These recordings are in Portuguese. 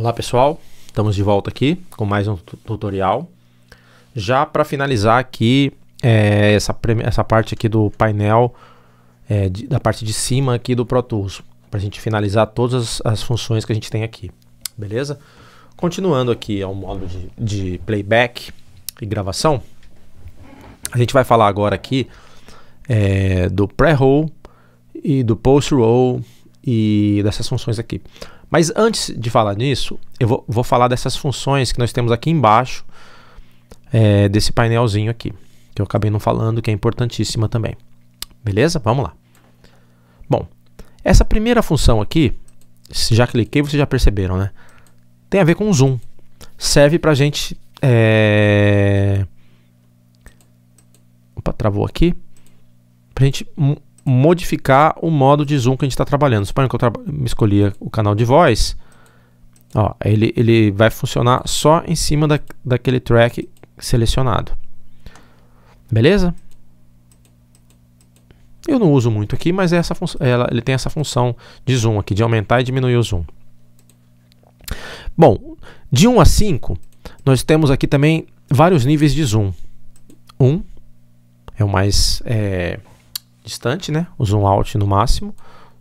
Olá pessoal, estamos de volta aqui com mais um tutorial. Já para finalizar aqui é, essa, essa parte aqui do painel, é, de, da parte de cima aqui do Pro Tools, para a gente finalizar todas as, as, funções que a gente tem aqui, beleza? Continuando aqui ao modo de, de playback e gravação, a gente vai falar agora aqui é, do pré-roll e do post-roll e dessas funções aqui. Mas antes de falar nisso, eu vou, vou falar dessas funções que nós temos aqui embaixo é, desse painelzinho aqui, que eu acabei não falando, que é importantíssima também. Beleza? Vamos lá. Bom, essa primeira função aqui, se já cliquei, vocês já perceberam, né? Tem a ver com zoom. Serve para a gente... É... Opa, travou aqui. Para a gente modificar o modo de zoom que a gente está trabalhando. Suponha que eu traba o canal de voz, ó, ele, ele vai funcionar só em cima da, daquele track selecionado. Beleza? Eu não uso muito aqui, mas é essa ela, ele tem essa função de zoom aqui, de aumentar e diminuir o zoom. Bom, de 1 a 5, nós temos aqui também vários níveis de zoom. 1 é o mais é, distante, né? O zoom out no máximo.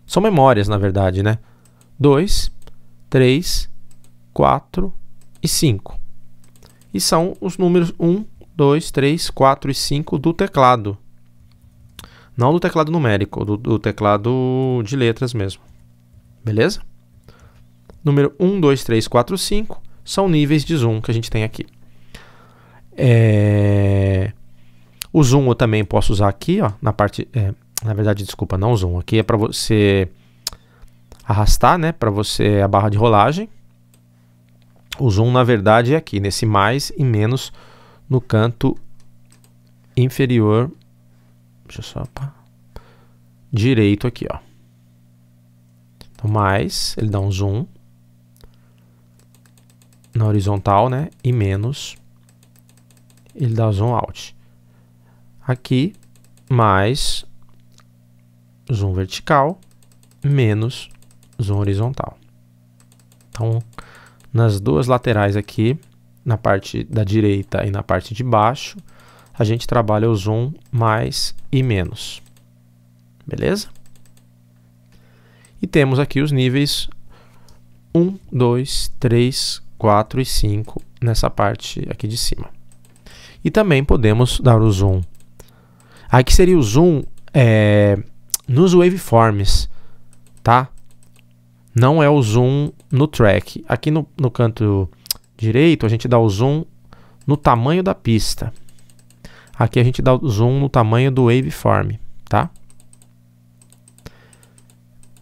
São memórias, na verdade, né? 2, 3, 4 e 5. E são os números 1, 2, 3, 4 e 5 do teclado. Não do teclado numérico, do, do teclado de letras mesmo. Beleza? Número 1, 2, 3, 4, 5 são níveis de zoom que a gente tem aqui. É... O zoom eu também posso usar aqui, ó, na parte... É, na verdade, desculpa, não zoom. Aqui é para você arrastar, né? Para você a barra de rolagem. O zoom, na verdade, é aqui, nesse mais e menos no canto inferior. Deixa eu só... Opa, direito aqui, ó. Então, mais, ele dá um zoom na horizontal, né? E menos, ele dá zoom out aqui, mais zoom vertical, menos zoom horizontal. Então, nas duas laterais aqui, na parte da direita e na parte de baixo, a gente trabalha o zoom mais e menos. Beleza? E temos aqui os níveis 1, 2, 3, 4 e 5 nessa parte aqui de cima. E também podemos dar o zoom Aqui seria o zoom é, nos waveforms, tá? Não é o zoom no track. Aqui no, no canto direito a gente dá o zoom no tamanho da pista. Aqui a gente dá o zoom no tamanho do waveform, tá?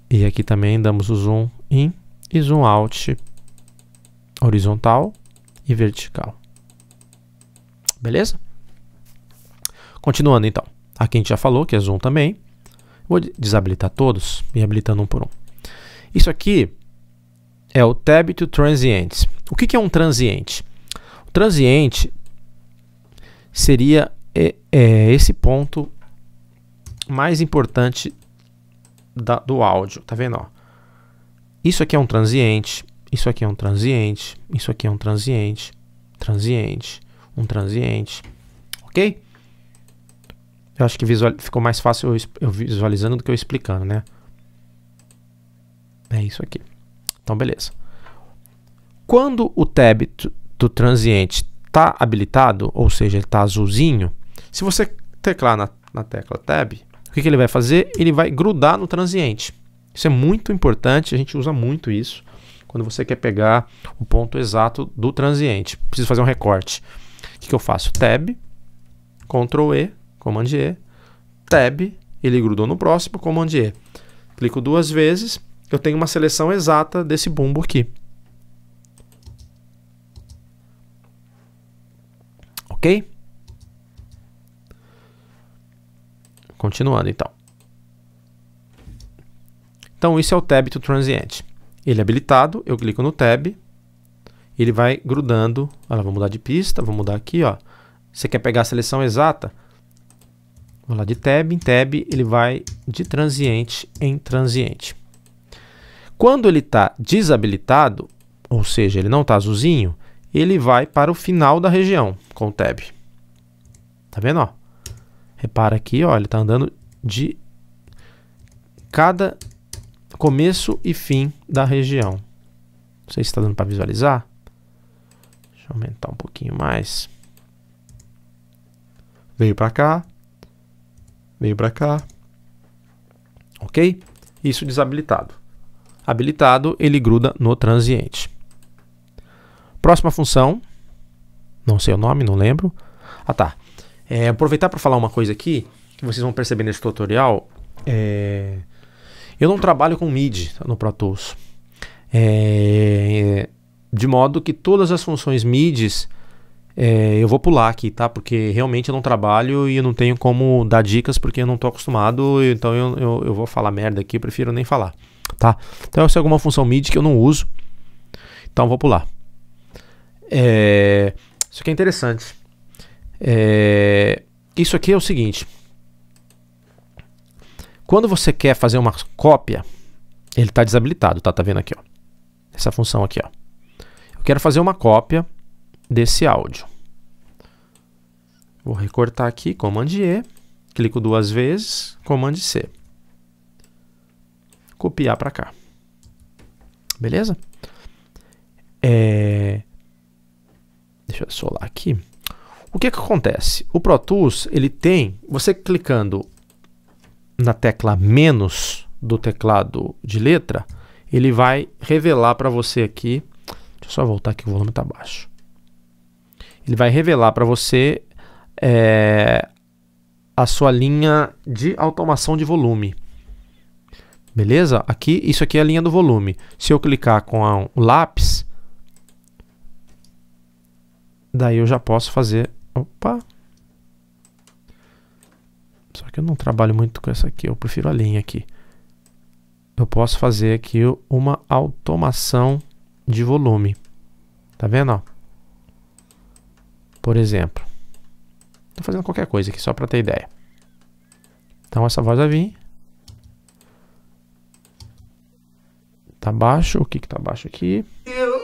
E aqui também damos o zoom in e zoom out horizontal e vertical. Beleza? Continuando então. Aqui a gente já falou que é zoom também. Vou desabilitar todos e habilitando um por um. Isso aqui é o tab to transients. O que, que é um transiente? O transiente seria é, é, esse ponto mais importante da, do áudio, tá vendo? Ó? Isso aqui é um transiente, isso aqui é um transiente, isso aqui é um transiente, transiente, um transiente, ok? Eu acho que visual... ficou mais fácil eu visualizando do que eu explicando, né? É isso aqui. Então, beleza. Quando o tab do transiente está habilitado, ou seja, ele está azulzinho, se você teclar na, na tecla tab, o que, que ele vai fazer? Ele vai grudar no transiente. Isso é muito importante, a gente usa muito isso quando você quer pegar o ponto exato do transiente. Preciso fazer um recorte. O que, que eu faço? Tab, Ctrl E, Command E, Tab, ele grudou no próximo, Command E. Clico duas vezes, eu tenho uma seleção exata desse bumbo aqui. Ok? Continuando então. Então isso é o Tab to Transient. Ele é habilitado, eu clico no Tab, ele vai grudando. Olha, vou mudar de pista, vou mudar aqui, ó. Você quer pegar a seleção exata? Vou lá, de tab em tab, ele vai de transiente em transiente. Quando ele está desabilitado, ou seja, ele não está azulzinho, ele vai para o final da região com o tab. Tá vendo? Ó? Repara aqui, ó, ele está andando de cada começo e fim da região. Não sei se está dando para visualizar. Deixa eu aumentar um pouquinho mais. Veio para cá, Veio para cá. Ok? Isso desabilitado. Habilitado, ele gruda no transiente. Próxima função. Não sei o nome, não lembro. Ah, tá. É, aproveitar para falar uma coisa aqui, que vocês vão perceber nesse tutorial. É... Eu não trabalho com MIDI no Pro Tools. É... De modo que todas as funções MIDIs é, eu vou pular aqui, tá? Porque realmente eu não trabalho e eu não tenho como dar dicas porque eu não estou acostumado, então eu, eu, eu, vou falar merda aqui, eu prefiro nem falar, tá? Então essa é alguma função MIDI que eu não uso, então vou pular. É, isso aqui é interessante. É, isso aqui é o seguinte. Quando você quer fazer uma cópia, ele está desabilitado, tá? Tá vendo aqui, ó. Essa função aqui, ó. Eu quero fazer uma cópia desse áudio. Vou recortar aqui, Command E, clico duas vezes, Command C. Copiar para cá. Beleza? É... Deixa eu solar aqui. O que, que acontece? O Pro Tools, ele tem, você clicando na tecla menos do teclado de letra, ele vai revelar para você aqui. Deixa eu só voltar que o volume está baixo. Ele vai revelar para você é, a sua linha de automação de volume. Beleza? Aqui, isso aqui é a linha do volume. Se eu clicar com a, o lápis, daí eu já posso fazer... Opa! Só que eu não trabalho muito com essa aqui, eu prefiro a linha aqui. Eu posso fazer aqui uma automação de volume. Tá vendo? Ó? por exemplo. Estou fazendo qualquer coisa aqui só para ter ideia. Então essa voz vai vir. Tá baixo, o que que tá baixo aqui?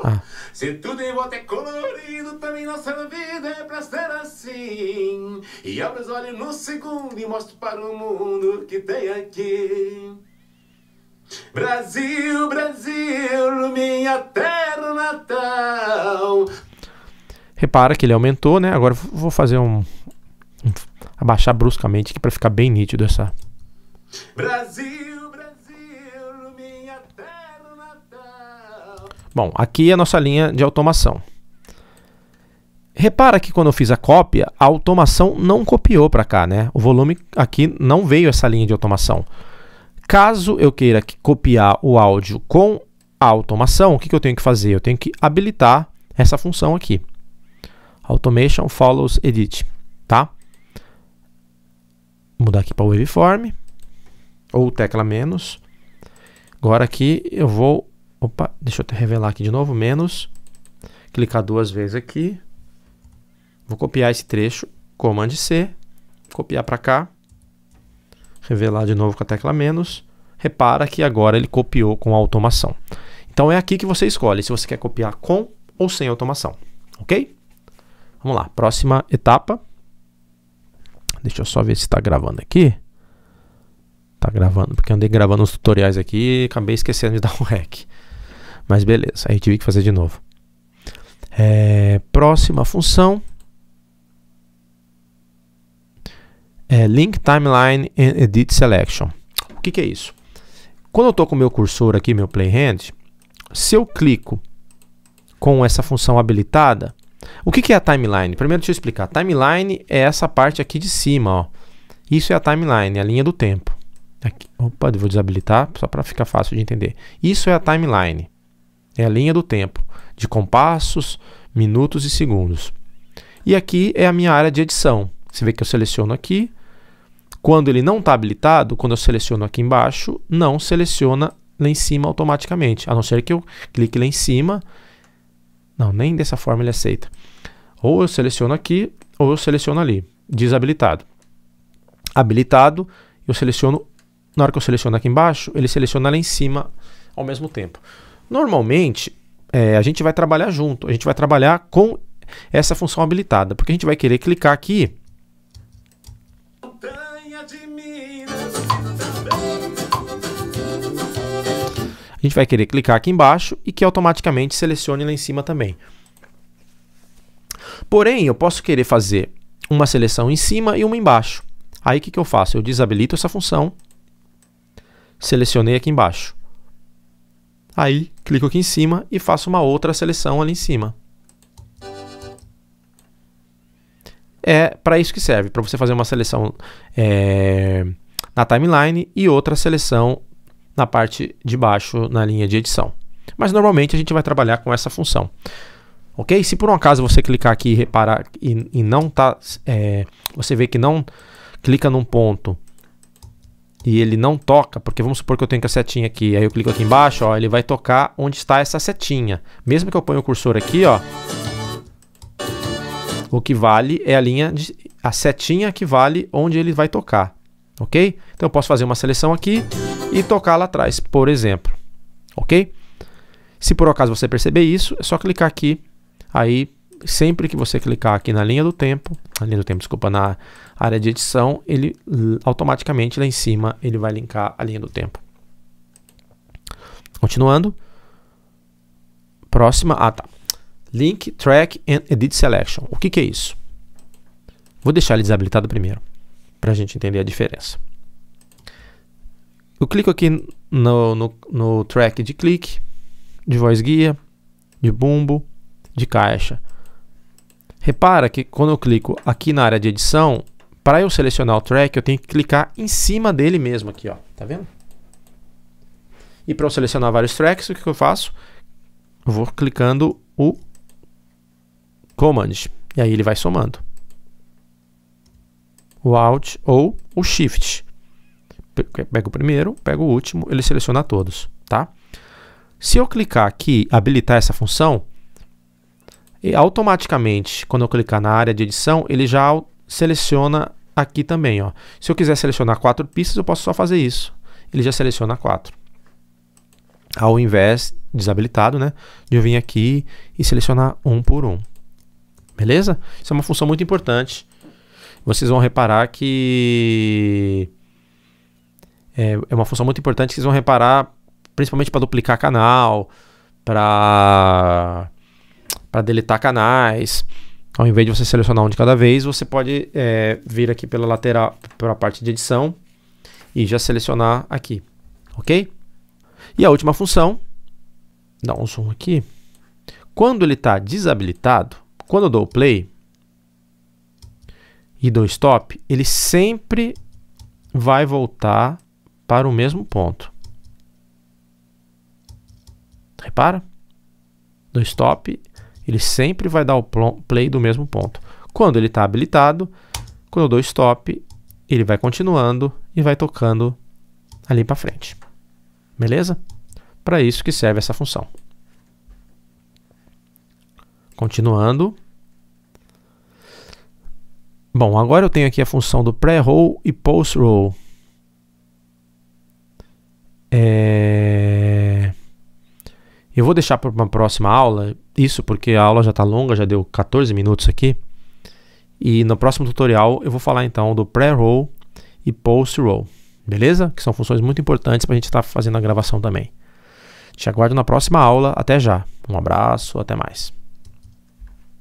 Ah. Se tudo em volta é colorido, também nossa vida é pra ser assim. E abre os olhos no segundo e mostra para o mundo que tem aqui. Brasil, Brasil, minha terra natal. Repara que ele aumentou, né? Agora vou fazer um, abaixar bruscamente aqui para ficar bem nítido essa. Brasil, Brasil, minha terra natal. Bom, aqui é a nossa linha de automação. Repara que quando eu fiz a cópia, a automação não copiou para cá, né? O volume aqui não veio essa linha de automação. Caso eu queira copiar o áudio com a automação, o que, que eu tenho que fazer? Eu tenho que habilitar essa função aqui. Automation follows edit, tá? Vou mudar aqui para waveform ou tecla menos. Agora aqui eu vou, opa, deixa eu revelar aqui de novo menos. Clicar duas vezes aqui. Vou copiar esse trecho, Command C, copiar para cá. Revelar de novo com a tecla menos. Repara que agora ele copiou com a automação. Então é aqui que você escolhe se você quer copiar com ou sem automação, ok? Vamos lá, próxima etapa. Deixa eu só ver se está gravando aqui. Tá gravando, porque andei gravando os tutoriais aqui e acabei esquecendo de dar um rec. Mas beleza, aí tive que fazer de novo. É, próxima função. É link Timeline and Edit Selection. O que, que é isso? Quando eu estou com o meu cursor aqui, meu Playhand, se eu clico com essa função habilitada, o que, que é a timeline? Primeiro deixa eu explicar. Timeline é essa parte aqui de cima, ó. Isso é a timeline, é a linha do tempo. Aqui. Opa, vou desabilitar só para ficar fácil de entender. Isso é a timeline. É a linha do tempo, de compassos, minutos e segundos. E aqui é a minha área de edição. Você vê que eu seleciono aqui. Quando ele não está habilitado, quando eu seleciono aqui embaixo, não seleciona lá em cima automaticamente, a não ser que eu clique lá em cima. Não, nem dessa forma ele aceita. Ou eu seleciono aqui, ou eu seleciono ali. Desabilitado. Habilitado, eu seleciono. Na hora que eu seleciono aqui embaixo, ele seleciona lá em cima ao mesmo tempo. Normalmente, é, a gente vai trabalhar junto, a gente vai trabalhar com essa função habilitada, porque a gente vai querer clicar aqui. A gente vai querer clicar aqui embaixo e que automaticamente selecione lá em cima também. Porém, eu posso querer fazer uma seleção em cima e uma embaixo. Aí o que, que eu faço? Eu desabilito essa função, selecionei aqui embaixo. Aí clico aqui em cima e faço uma outra seleção ali em cima. É para isso que serve, para você fazer uma seleção é, na timeline e outra seleção na parte de baixo na linha de edição. Mas normalmente a gente vai trabalhar com essa função ok? Se por um acaso você clicar aqui e reparar e, e não tá, é, você vê que não clica num ponto e ele não toca, porque vamos supor que eu tenho que a setinha aqui, aí eu clico aqui embaixo, ó, ele vai tocar onde está essa setinha. Mesmo que eu ponha o cursor aqui, ó, o que vale é a linha, de, a setinha que vale onde ele vai tocar, ok? Então eu posso fazer uma seleção aqui e tocar lá atrás, por exemplo, ok? Se por acaso você perceber isso, é só clicar aqui Aí, sempre que você clicar aqui na linha do tempo, na linha do tempo, desculpa, na área de edição, ele automaticamente lá em cima ele vai linkar a linha do tempo. Continuando. Próxima, ah tá. Link Track and Edit Selection. O que, que é isso? Vou deixar ele desabilitado primeiro, para a gente entender a diferença. Eu clico aqui no, no, no track de clique, de voz guia, de bumbo, de caixa. Repara que quando eu clico aqui na área de edição, para eu selecionar o track, eu tenho que clicar em cima dele mesmo aqui, ó. Tá vendo? E para eu selecionar vários tracks, o que eu faço? Eu vou clicando o Command. E aí ele vai somando. O Alt ou o Shift. Pega o primeiro, pega o último, ele seleciona todos, tá? Se eu clicar aqui, habilitar essa função, e automaticamente, quando eu clicar na área de edição, ele já seleciona aqui também. Ó. Se eu quiser selecionar quatro pistas, eu posso só fazer isso. Ele já seleciona quatro. Ao invés, desabilitado, né, de eu vir aqui e selecionar um por um. Beleza? Isso é uma função muito importante. Vocês vão reparar que... É, é uma função muito importante, que vocês vão reparar principalmente para duplicar canal, para para deletar canais. Ao invés de você selecionar um de cada vez, você pode é, vir aqui pela lateral, para a parte de edição e já selecionar aqui, ok? E a última função, dá um zoom aqui. Quando ele está desabilitado, quando eu dou play e dou stop, ele sempre vai voltar para o mesmo ponto. Repara? Dou stop ele sempre vai dar o play do mesmo ponto. Quando ele está habilitado, quando eu dou stop, ele vai continuando e vai tocando ali para frente. Beleza? Para isso que serve essa função. Continuando. Bom, agora eu tenho aqui a função do pré-roll e post-roll. É... Eu vou deixar para uma próxima aula isso porque a aula já está longa, já deu 14 minutos aqui. E no próximo tutorial eu vou falar então do pré-roll e post-roll, beleza? Que são funções muito importantes para a gente estar tá fazendo a gravação também. Te aguardo na próxima aula. Até já. Um abraço, até mais.